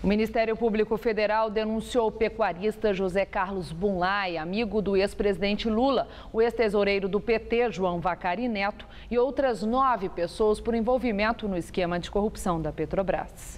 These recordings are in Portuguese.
O Ministério Público Federal denunciou o pecuarista José Carlos Bunlai, amigo do ex-presidente Lula, o ex-tesoureiro do PT, João Vacari Neto, e outras nove pessoas por envolvimento no esquema de corrupção da Petrobras.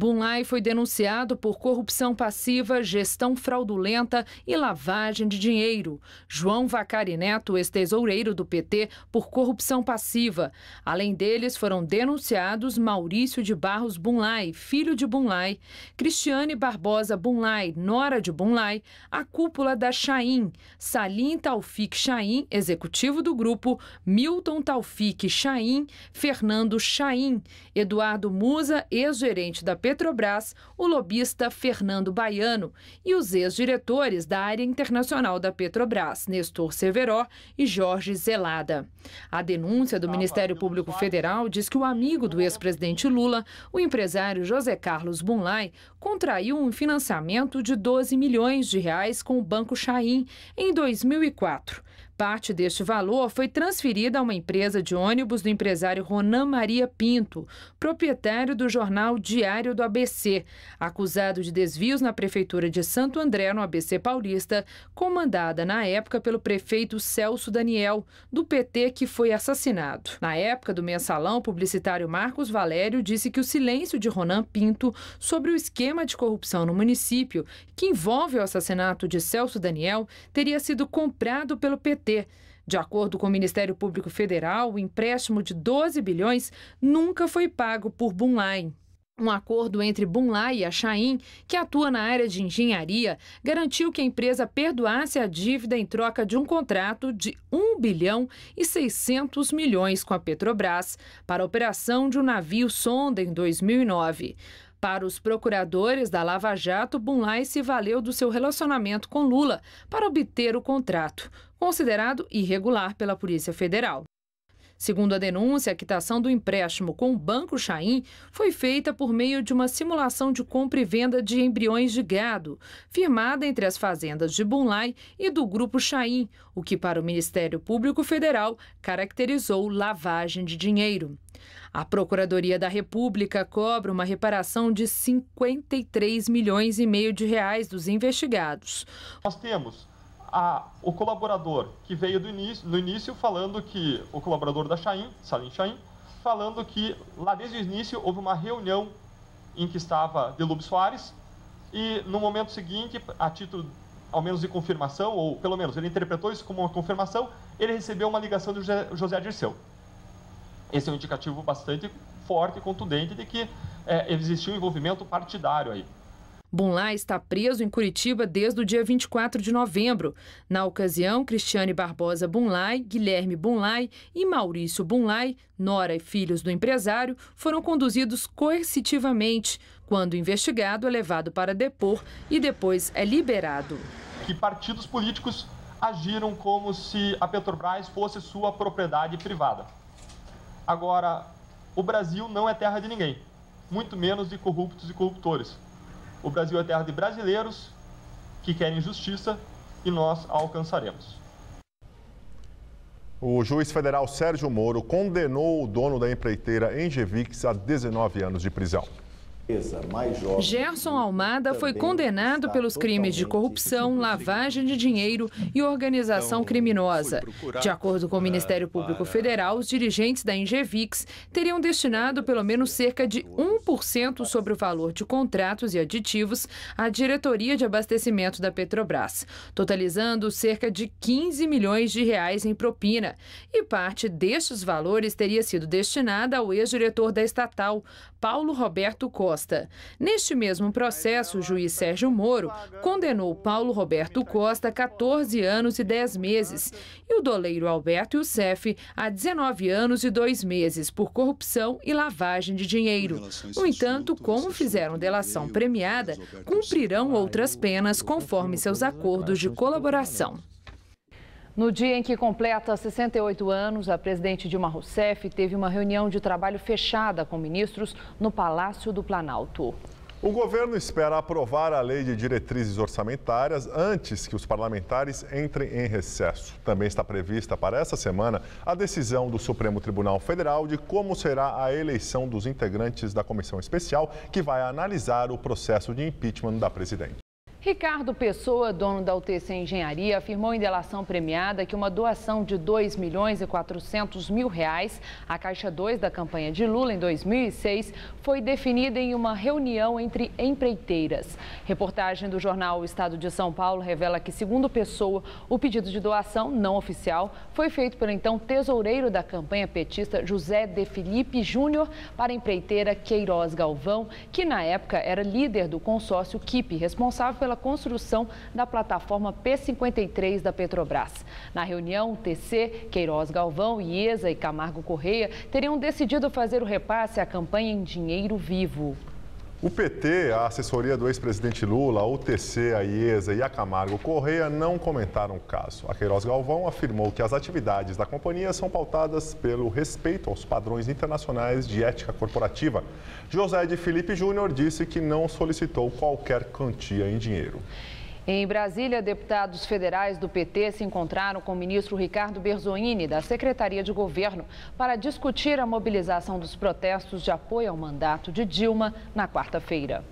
Bunlai foi denunciado por corrupção passiva, gestão fraudulenta e lavagem de dinheiro. João Vacari Neto, ex-tesoureiro do PT, por corrupção passiva. Além deles, foram denunciados Maurício de Barros Bunlai, filho de Bunlai, Cristiane Barbosa Bunlai, nora de Bunlai, a cúpula da Chaim, Salim Taufik Chaim, executivo do grupo, Milton Taufik Chaim, Fernando Chaim, Eduardo Musa, ex-gerente da PT, Petrobras, o lobista Fernando Baiano e os ex-diretores da área internacional da Petrobras, Nestor Severó e Jorge Zelada. A denúncia do Ministério Público Federal diz que o amigo do ex-presidente Lula, o empresário José Carlos Bunlai, contraiu um financiamento de 12 milhões de reais com o Banco Chaim em 2004. Parte deste valor foi transferida a uma empresa de ônibus do empresário Ronan Maria Pinto, proprietário do jornal Diário do ABC, acusado de desvios na Prefeitura de Santo André, no ABC Paulista, comandada na época pelo prefeito Celso Daniel, do PT, que foi assassinado. Na época do mensalão, o publicitário Marcos Valério disse que o silêncio de Ronan Pinto sobre o esquema de corrupção no município, que envolve o assassinato de Celso Daniel, teria sido comprado pelo PT de acordo com o Ministério Público Federal, o empréstimo de 12 bilhões nunca foi pago por Bunlai. Um acordo entre Bunlai e a Chain, que atua na área de engenharia, garantiu que a empresa perdoasse a dívida em troca de um contrato de 1 bilhão e 600 milhões com a Petrobras para a operação de um navio sonda em 2009. Para os procuradores da Lava Jato, Bunlai se valeu do seu relacionamento com Lula para obter o contrato, considerado irregular pela Polícia Federal. Segundo a denúncia, a quitação do empréstimo com o Banco Chaim foi feita por meio de uma simulação de compra e venda de embriões de gado, firmada entre as fazendas de Bunlai e do Grupo Chaim, o que para o Ministério Público Federal caracterizou lavagem de dinheiro. A Procuradoria da República cobra uma reparação de 53 milhões e meio de reais dos investigados. Nós temos a, o colaborador que veio do início, no início falando que o colaborador da Chain, Salim Chain, falando que lá desde o início houve uma reunião em que estava Delub Soares e no momento seguinte, a título ao menos de confirmação, ou pelo menos ele interpretou isso como uma confirmação, ele recebeu uma ligação do José Dirceu. Esse é um indicativo bastante forte e contundente de que é, existiu um envolvimento partidário aí. Bunlá está preso em Curitiba desde o dia 24 de novembro. Na ocasião, Cristiane Barbosa Bunlai, Guilherme Bunlai e Maurício Bunlai, nora e filhos do empresário, foram conduzidos coercitivamente, quando o investigado é levado para depor e depois é liberado. Que partidos políticos agiram como se a Petrobras fosse sua propriedade privada. Agora, o Brasil não é terra de ninguém, muito menos de corruptos e corruptores. O Brasil é terra de brasileiros que querem justiça e nós a alcançaremos. O juiz federal Sérgio Moro condenou o dono da empreiteira Engevix a 19 anos de prisão. Gerson Almada foi condenado pelos crimes de corrupção, lavagem de dinheiro e organização então, criminosa. De acordo com o Ministério Público Federal, os dirigentes da Ingevix teriam destinado pelo menos cerca de 1% sobre o valor de contratos e aditivos à diretoria de abastecimento da Petrobras, totalizando cerca de 15 milhões de reais em propina. E parte destes valores teria sido destinada ao ex-diretor da estatal, Paulo Roberto Costa. Neste mesmo processo, o juiz Sérgio Moro condenou Paulo Roberto Costa a 14 anos e 10 meses e o doleiro Alberto Youssef a 19 anos e 2 meses por corrupção e lavagem de dinheiro. No entanto, como fizeram delação premiada, cumprirão outras penas conforme seus acordos de colaboração. No dia em que completa 68 anos, a presidente Dilma Rousseff teve uma reunião de trabalho fechada com ministros no Palácio do Planalto. O governo espera aprovar a lei de diretrizes orçamentárias antes que os parlamentares entrem em recesso. Também está prevista para essa semana a decisão do Supremo Tribunal Federal de como será a eleição dos integrantes da comissão especial que vai analisar o processo de impeachment da presidente. Ricardo Pessoa, dono da UTC Engenharia, afirmou em delação premiada que uma doação de 2 milhões e 400 mil reais à Caixa 2 da campanha de Lula em 2006 foi definida em uma reunião entre empreiteiras. Reportagem do jornal o Estado de São Paulo revela que, segundo Pessoa, o pedido de doação não oficial foi feito pelo então tesoureiro da campanha petista José De Felipe Júnior para a empreiteira Queiroz Galvão, que na época era líder do consórcio KIP, responsável pela pela construção da plataforma P53 da Petrobras. Na reunião, TC, Queiroz Galvão, IESA e Camargo Correia teriam decidido fazer o repasse à campanha em dinheiro vivo. O PT, a assessoria do ex-presidente Lula, a UTC, a IESA e a Camargo Correia não comentaram o caso. A Queiroz Galvão afirmou que as atividades da companhia são pautadas pelo respeito aos padrões internacionais de ética corporativa. José de Felipe Júnior disse que não solicitou qualquer quantia em dinheiro. Em Brasília, deputados federais do PT se encontraram com o ministro Ricardo Berzoini, da Secretaria de Governo, para discutir a mobilização dos protestos de apoio ao mandato de Dilma na quarta-feira.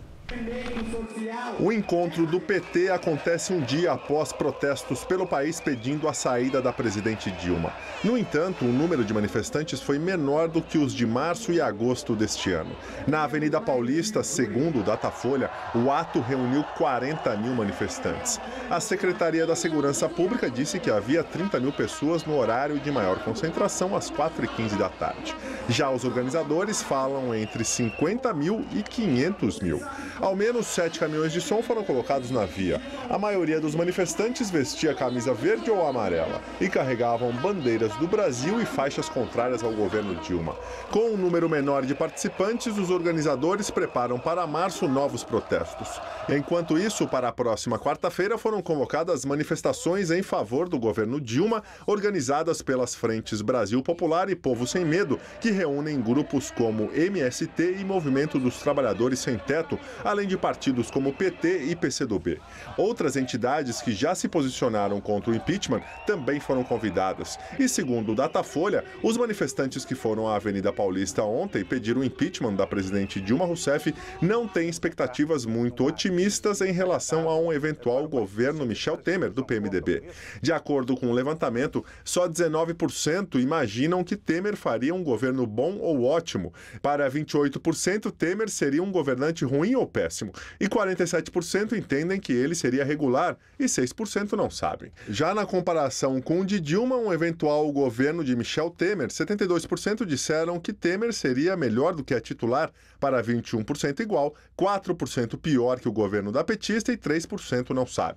O encontro do PT acontece um dia após protestos pelo país pedindo a saída da presidente Dilma. No entanto, o número de manifestantes foi menor do que os de março e agosto deste ano. Na Avenida Paulista, segundo o Datafolha, o ato reuniu 40 mil manifestantes. A Secretaria da Segurança Pública disse que havia 30 mil pessoas no horário de maior concentração, às 4h15 da tarde. Já os organizadores falam entre 50 mil e 500 mil. Ao menos sete caminhões de som foram colocados na via. A maioria dos manifestantes vestia camisa verde ou amarela e carregavam bandeiras do Brasil e faixas contrárias ao governo Dilma. Com um número menor de participantes, os organizadores preparam para março novos protestos. Enquanto isso, para a próxima quarta-feira foram convocadas manifestações em favor do governo Dilma, organizadas pelas frentes Brasil Popular e Povo Sem Medo, que reúnem grupos como MST e Movimento dos Trabalhadores Sem Teto, além de partidos como PT e PCdoB. Outras entidades que já se posicionaram contra o impeachment também foram convidadas. E segundo o Datafolha, os manifestantes que foram à Avenida Paulista ontem pedir o impeachment da presidente Dilma Rousseff não têm expectativas muito otimistas em relação a um eventual governo Michel Temer, do PMDB. De acordo com o levantamento, só 19% imaginam que Temer faria um governo bom ou ótimo. Para 28%, Temer seria um governante ruim ou péssimo péssimo. E 47% entendem que ele seria regular e 6% não sabem. Já na comparação com o de Dilma, um eventual governo de Michel Temer, 72% disseram que Temer seria melhor do que a titular, para 21% igual, 4% pior que o governo da petista e 3% não sabe.